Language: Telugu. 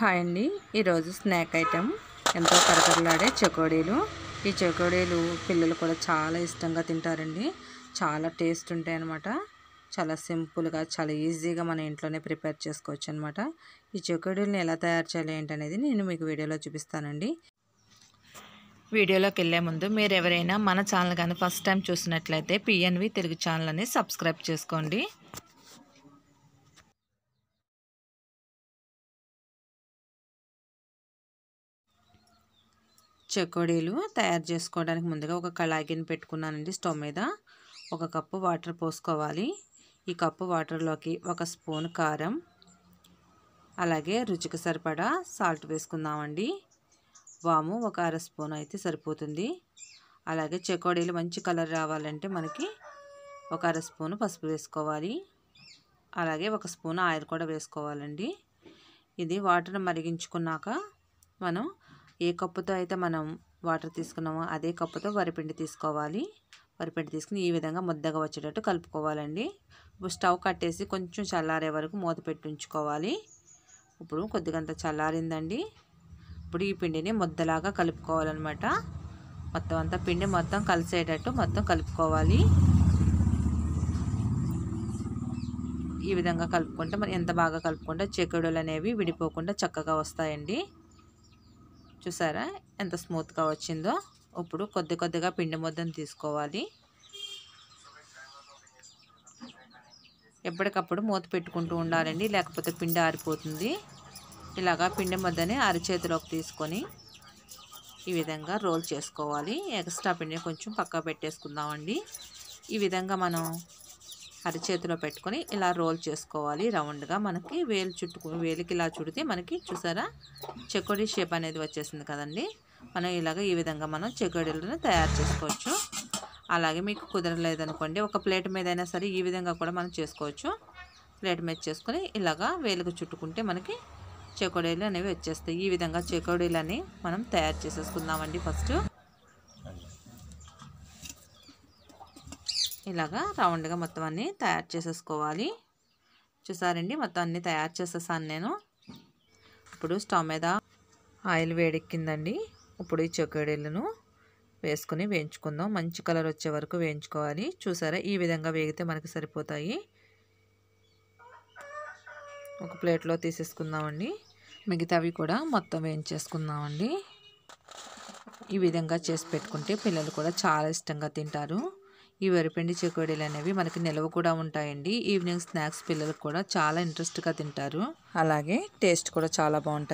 హాయ్ అండి ఈరోజు స్నాక్ ఐటెం ఎంతో కరకరలాడే చకోడీలు ఈ చకోడీలు పిల్లలు కూడా చాలా ఇష్టంగా తింటారండి చాలా టేస్ట్ ఉంటాయి చాలా సింపుల్గా చాలా ఈజీగా మన ఇంట్లోనే ప్రిపేర్ చేసుకోవచ్చు అనమాట ఈ చకోడీలను ఎలా తయారు చేయాలి ఏంటనేది నేను మీకు వీడియోలో చూపిస్తానండి వీడియోలోకి వెళ్ళే ముందు మీరు ఎవరైనా మన ఛానల్ కానీ ఫస్ట్ టైం చూసినట్లయితే పిఎన్వి తెలుగు ఛానల్ని సబ్స్క్రైబ్ చేసుకోండి చెకోడీలు తయారు చేసుకోవడానికి ముందుగా ఒక కళాగిని పెట్టుకున్నానండి స్టవ్ మీద ఒక కప్పు వాటర్ పోసుకోవాలి ఈ కప్పు వాటర్లోకి ఒక స్పూన్ కారం అలాగే రుచికి సరిపడా సాల్ట్ వేసుకుందామండి వాము ఒక అర స్పూన్ అయితే సరిపోతుంది అలాగే చెకోడీలు మంచి కలర్ రావాలంటే మనకి ఒక అర స్పూన్ పసుపు వేసుకోవాలి అలాగే ఒక స్పూన్ ఆయిల్ కూడా వేసుకోవాలండి ఇది వాటర్ మరిగించుకున్నాక మనం ఏ కప్పుతో అయితే మనం వాటర్ తీసుకున్నామో అదే కప్పుతో వరిపిండి తీసుకోవాలి వరిపిండి తీసుకుని ఈ విధంగా ముద్దగా వచ్చేటట్టు కలుపుకోవాలండి ఇప్పుడు స్టవ్ కట్టేసి కొంచెం చల్లారే వరకు మూత పెట్టి ఉంచుకోవాలి ఇప్పుడు కొద్దిగంత చల్లారిందండి ఇప్పుడు ఈ పిండిని ముద్దలాగా కలుపుకోవాలన్నమాట మొత్తం అంతా పిండి మొత్తం కలిసేటట్టు మొత్తం కలుపుకోవాలి ఈ విధంగా కలుపుకుంటే మనం ఎంత బాగా కలుపుకుంటే చెకుడులు అనేవి విడిపోకుండా చక్కగా వస్తాయండి చూసారా ఎంత స్మూత్గా వచ్చిందో ఇప్పుడు కొద్ది కొద్దిగా పిండి ముద్దను తీసుకోవాలి ఎప్పటికప్పుడు మూత పెట్టుకుంటూ ఉండాలండి లేకపోతే పిండి ఆరిపోతుంది ఇలాగా పిండి ముద్దని అరచేతిలోకి తీసుకొని ఈ విధంగా రోల్ చేసుకోవాలి ఎక్స్ట్రా పిండిని కొంచెం పక్కా పెట్టేసుకుందామండి ఈ విధంగా మనం అరచేతిలో పెట్టుకొని ఇలా రోల్ చేసుకోవాలి రౌండ్గా మనకి వేలు చుట్టుకు వేలికి ఇలా చుడితే మనకి చూసారా చెకోడీ షేప్ అనేది వచ్చేసింది కదండి మనం ఇలాగ ఈ విధంగా మనం చెకోడీలను తయారు చేసుకోవచ్చు అలాగే మీకు కుదరలేదనుకోండి ఒక ప్లేట్ మీద అయినా సరే ఈ విధంగా కూడా మనం చేసుకోవచ్చు ప్లేట్ మీద చేసుకొని ఇలాగా వేలుకు చుట్టుకుంటే మనకి చెకోడీలు అనేవి వచ్చేస్తాయి ఈ విధంగా చెకోడీలని మనం తయారు చేసేసుకుందామండి ఫస్ట్ ఇలాగా రౌండ్గా మొత్తం అన్నీ తయారు చేసేసుకోవాలి చూసారండి మొత్తం అన్నీ తయారు చేసేసాను నేను ఇప్పుడు స్టవ్ మీద ఆయిల్ వేడెక్కిందండి ఇప్పుడు ఈ చొక్కడీలను వేసుకుని వేయించుకుందాం మంచి కలర్ వచ్చే వరకు వేయించుకోవాలి చూసారా ఈ విధంగా వేగితే మనకి సరిపోతాయి ఒక ప్లేట్లో తీసేసుకుందామండి మిగతావి కూడా మొత్తం వేయించేసుకుందామండి ఈ విధంగా చేసి పెట్టుకుంటే పిల్లలు కూడా చాలా ఇష్టంగా తింటారు ఈ వరిపిండి చెకోడీలు అనేవి మనకి నిల్వ కూడా ఉంటాయండి ఈవినింగ్ స్నాక్స్ పిల్లలకు కూడా చాలా ఇంట్రెస్ట్గా తింటారు అలాగే టేస్ట్ కూడా చాలా బాగుంటాయి